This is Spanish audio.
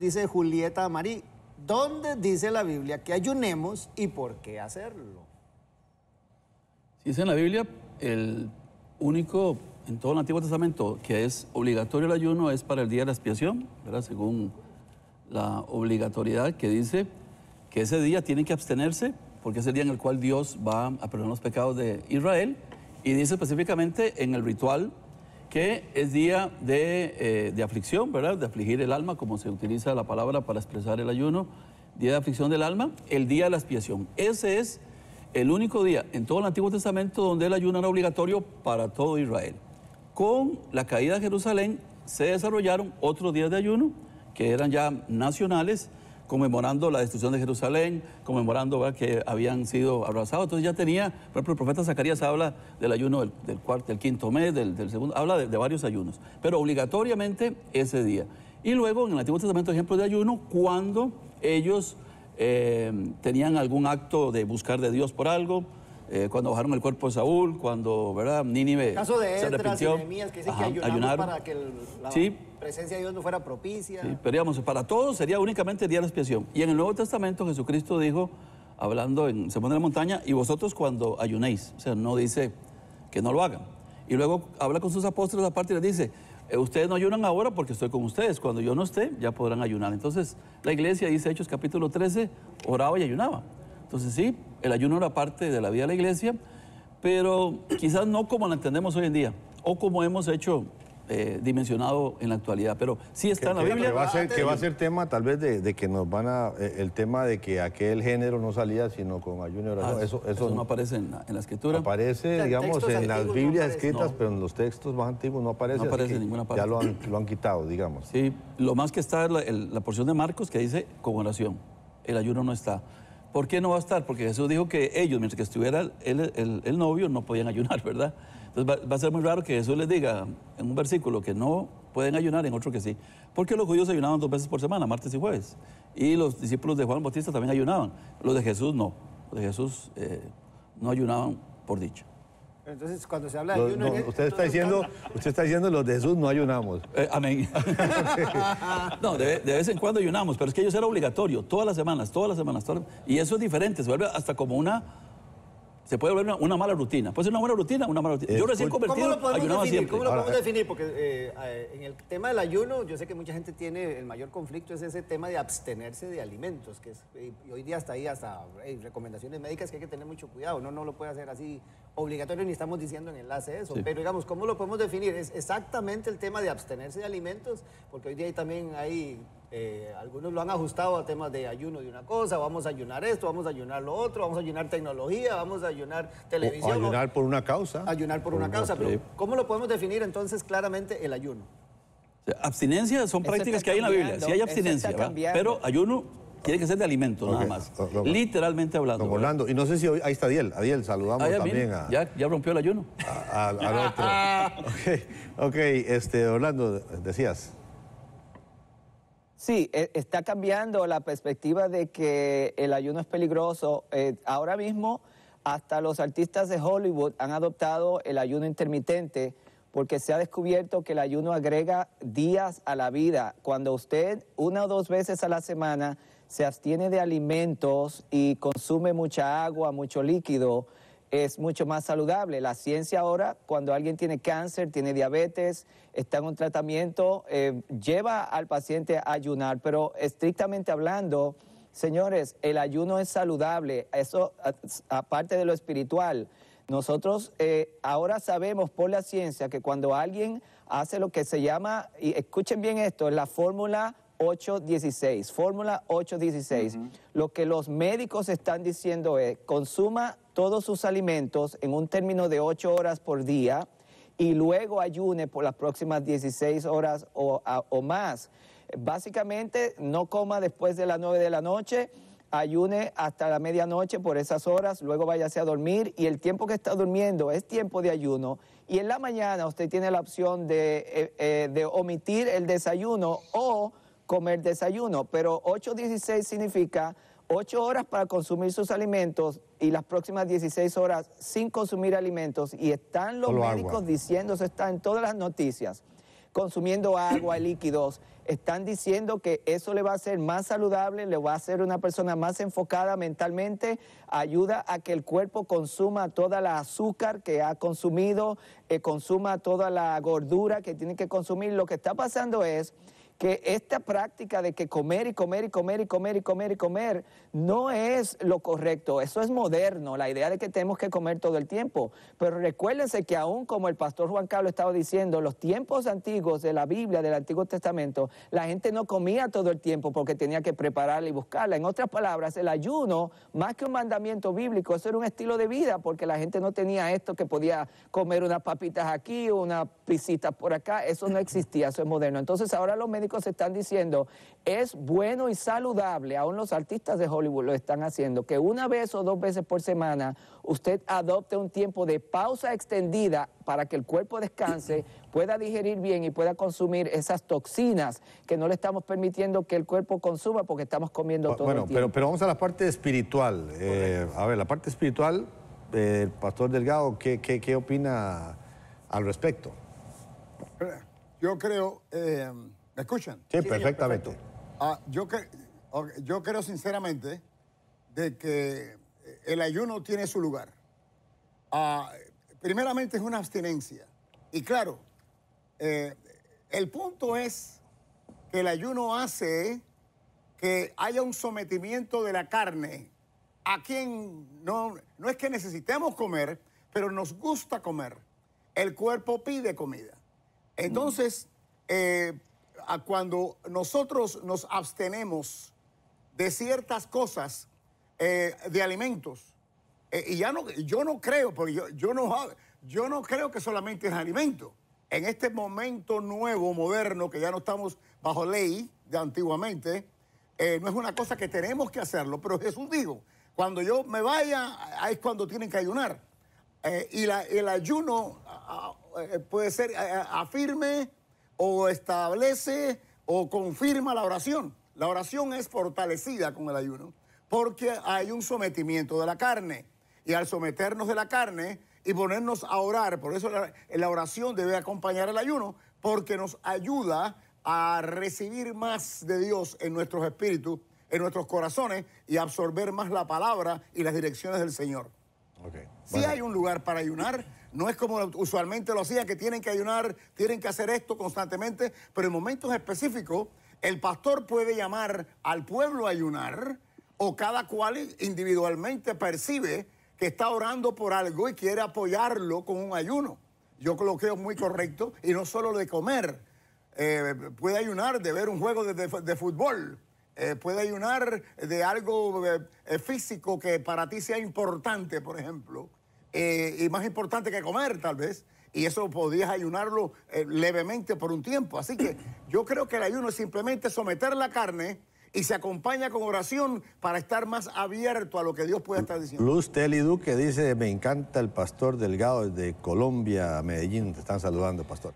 Dice Julieta Marí, ¿dónde dice la Biblia que ayunemos y por qué hacerlo? Si dice en la Biblia, el único en todo el Antiguo Testamento que es obligatorio el ayuno es para el día de la expiación, según la obligatoriedad que dice que ese día tienen que abstenerse porque es el día en el cual Dios va a perdonar los pecados de Israel y dice específicamente en el ritual que es día eh, de, aflicción, ¿verdad? De afligir el alma, como se utiliza la palabra para expresar el ayuno. Día de aflicción del alma, el día de la expiación. Ese es el único día en todo el Antiguo Testamento donde el ayuno era obligatorio para todo Israel. Con la caída de Jerusalén se desarrollaron otros días de ayuno que eran ya nacionales conmemorando la destrucción de Jerusalén, conmemorando que habían sido abrazados. Entonces ya tenía, por ejemplo, el profeta Zacarías habla del ayuno del, cuarto, del quinto mes, del, segundo, habla de, varios ayunos, pero obligatoriamente ese día. Y luego en el Antiguo Testamento, ejemplo de ayuno, cuando ellos eh, tenían algún acto de buscar de Dios por algo, eh, cuando bajaron el cuerpo de Saúl, cuando, ¿verdad? Nínive caso de se ayunaron, para que la presencia de Dios no fuera propicia. Sí, pero digamos, para todos sería únicamente el día de la expiación. Y en el Nuevo Testamento Jesucristo dijo, hablando en Semana de la Montaña, y vosotros cuando ayunéis, o sea, no dice que no lo hagan. Y luego habla con sus apóstoles aparte y les dice, eh, ustedes no ayunan ahora porque estoy con ustedes, cuando yo no esté ya podrán ayunar. Entonces la iglesia dice Hechos capítulo 13, oraba y ayunaba. Entonces sí, el ayuno era parte de la vida de la iglesia, pero quizás no como la entendemos hoy en día o como hemos hecho eh, dimensionado en la actualidad, pero sí está en la Biblia. Que va, a ser, tema tal vez de, que nos van a, eh, el tema de que aquel género no salía sino con ayuno y ah, oración. eso, no, aparece en la, escritura. Aparece, digamos, en las Biblias escritas, pero en los textos más antiguos no aparece. No aparece en ninguna parte. Ya lo han, quitado, digamos. Sí, lo más que está es la porción de Marcos que dice con oración. El ayuno no está. ¿Por qué no va a estar? Porque Jesús dijo que ellos, mientras que estuviera el, novio, no podían ayunar, ¿verdad? Entonces va, a ser muy raro que Jesús les diga en un versículo que no pueden ayunar, en otro que sí. Porque los judíos ayunaban dos veces por semana, martes y jueves. Y los discípulos de Juan Bautista también ayunaban. Los de Jesús no. Los de Jesús eh, no ayunaban por dicho. Entonces, cuando se habla de ayuno... usted, está diciendo, usted está diciendo, los de Jesús no ayunamos. Eh, amén. no, de, vez en cuando ayunamos, pero es que ellos era obligatorio, todas las semanas, todas las semanas. Y eso es diferente, se vuelve hasta como una... Se puede volver una, mala rutina. Puede ser una buena rutina, una mala rutina. Yo recién convertido ¿Cómo lo podemos ayunaba ¿Cómo lo podemos eh. definir? Porque eh, en el tema del ayuno, yo sé que mucha gente tiene el mayor conflicto, es ese tema de abstenerse de alimentos, que hoy día hasta ahí, hasta recomendaciones médicas que hay que tener mucho cuidado. Uno no lo puede hacer así obligatorio ni estamos diciendo en enlace eso, pero digamos, ¿cómo lo podemos definir? Es exactamente el tema de abstenerse de alimentos, porque hoy día también hay, eh, algunos lo han ajustado a temas de ayuno de una cosa, vamos a ayunar esto, vamos a ayunar lo otro, vamos a ayunar tecnología, vamos a ayunar televisión. O ayunar por una causa. Ayunar por, una, causa, pero ¿cómo lo podemos definir entonces claramente el ayuno? Abstinencia son prácticas que hay en la Biblia, si hay abstinencia, pero ayuno tiene que ser de alimento, nada más. Literalmente hablando. Don Orlando, y no sé si ahí está Adiel. Adiel, saludamos ah, también a... Ya, ya, rompió el ayuno. A, ok, este, Orlando, decías. Sí, e, está cambiando la perspectiva de que el ayuno es peligroso. Eh, ahora mismo, hasta los artistas de Hollywood han adoptado el ayuno intermitente porque se ha descubierto que el ayuno agrega días a la vida. Cuando usted una o dos veces a la semana se abstiene de alimentos y consume mucha agua, mucho líquido, es mucho más saludable. La ciencia ahora, cuando alguien tiene cáncer, tiene diabetes, está en un tratamiento, eh, lleva al paciente a ayunar, pero estrictamente hablando, señores, el ayuno es saludable, eso aparte de lo espiritual. Nosotros eh, ahora sabemos por la ciencia que cuando alguien hace lo que se llama, y escuchen bien esto, la fórmula 816, fórmula 816, lo que los médicos están diciendo es, consuma todos sus alimentos en un término de 8 horas por día y luego ayune por las próximas 16 horas o, o más. Básicamente, no coma después de las 9 de la noche ayune hasta la medianoche por esas horas, luego váyase a dormir y el tiempo que está durmiendo es tiempo de ayuno. Y en la mañana usted tiene la opción de, eh, eh, omitir el desayuno o comer desayuno, pero 8.16 significa 8 horas para consumir sus alimentos y las próximas 16 horas sin consumir alimentos. Y están los médicos diciendo, eso está en todas las noticias consumiendo agua, líquidos, están diciendo que eso le va a ser más saludable, le va a hacer una persona más enfocada mentalmente, ayuda a que el cuerpo consuma toda la azúcar que ha consumido, eh, consuma toda la gordura que tiene que consumir. Lo que está pasando es que esta práctica de que comer y comer y comer y comer y comer y comer no es lo correcto, eso es moderno, la idea de que tenemos que comer todo el tiempo. Pero recuérdense que aún como el pastor Juan Carlos estaba diciendo, los tiempos antiguos de la Biblia, del Antiguo Testamento, la gente no comía todo el tiempo porque tenía que prepararla y buscarla. En otras palabras, el ayuno, más que un mandamiento bíblico, eso era un estilo de vida porque la gente no tenía esto que podía comer unas papitas aquí, unas pisitas por acá, eso no existía, eso es moderno. Entonces ahora los se están diciendo, es bueno y saludable, aún los artistas de Hollywood lo están haciendo, que una vez o dos veces por semana usted adopte un tiempo de pausa extendida para que el cuerpo descanse, pueda digerir bien y pueda consumir esas toxinas que no le estamos permitiendo que el cuerpo consuma porque estamos comiendo todo el tiempo. Pero, pero vamos a la parte espiritual. Eh, a ver, la parte espiritual, eh, pastor Delgado, ¿qué, opina al respecto? Yo creo... Eh... ¿Me escuchan? Sí, perfectamente. Ah, yo, que, yo creo sinceramente de que eh, el ayuno tiene su lugar. Ah, primeramente es una abstinencia. Y claro, eh, el punto es que el ayuno hace que haya un sometimiento de la carne a quien no, no es que necesitemos comer, pero nos gusta comer. El cuerpo pide comida. Entonces, eh, cuando nosotros nos abstenemos de ciertas cosas, eh, de alimentos, eh, y ya no, yo no creo, porque yo, no, yo no creo que solamente es alimento. En este momento nuevo, moderno, que ya no estamos bajo ley de antiguamente, eh, no es una cosa que tenemos que hacerlo, pero Jesús dijo, cuando yo me vaya, es cuando tienen que ayunar. y el ayuno puede ser afirme o establece o confirma la oración. La oración es fortalecida con el ayuno, porque hay un sometimiento de la carne. Y al someternos de la carne y ponernos a orar, por eso la, oración debe acompañar el ayuno, porque nos ayuda a recibir más de Dios en nuestros espíritus, en nuestros corazones y absorber más la palabra y las direcciones del Señor. Si hay un lugar para ayunar, no es como usualmente lo hacía, que tienen que ayunar, tienen que hacer esto constantemente, pero en momentos específicos el pastor puede llamar al pueblo a ayunar o cada cual individualmente percibe que está orando por algo y quiere apoyarlo con un ayuno. Yo creo que es muy correcto y no solo de comer. Eh, puede ayunar de ver un juego de, fútbol. Eh, puede ayunar de algo eh, físico que para ti sea importante, por ejemplo. Eh, y más importante que comer, tal vez. Y eso podías ayunarlo eh, levemente por un tiempo. Así que yo creo que el ayuno es simplemente someter la carne y se acompaña con oración para estar más abierto a lo que Dios pueda estar diciendo. Luz Teli Duque dice, me encanta el pastor Delgado de Colombia, Medellín. Te están saludando, pastor.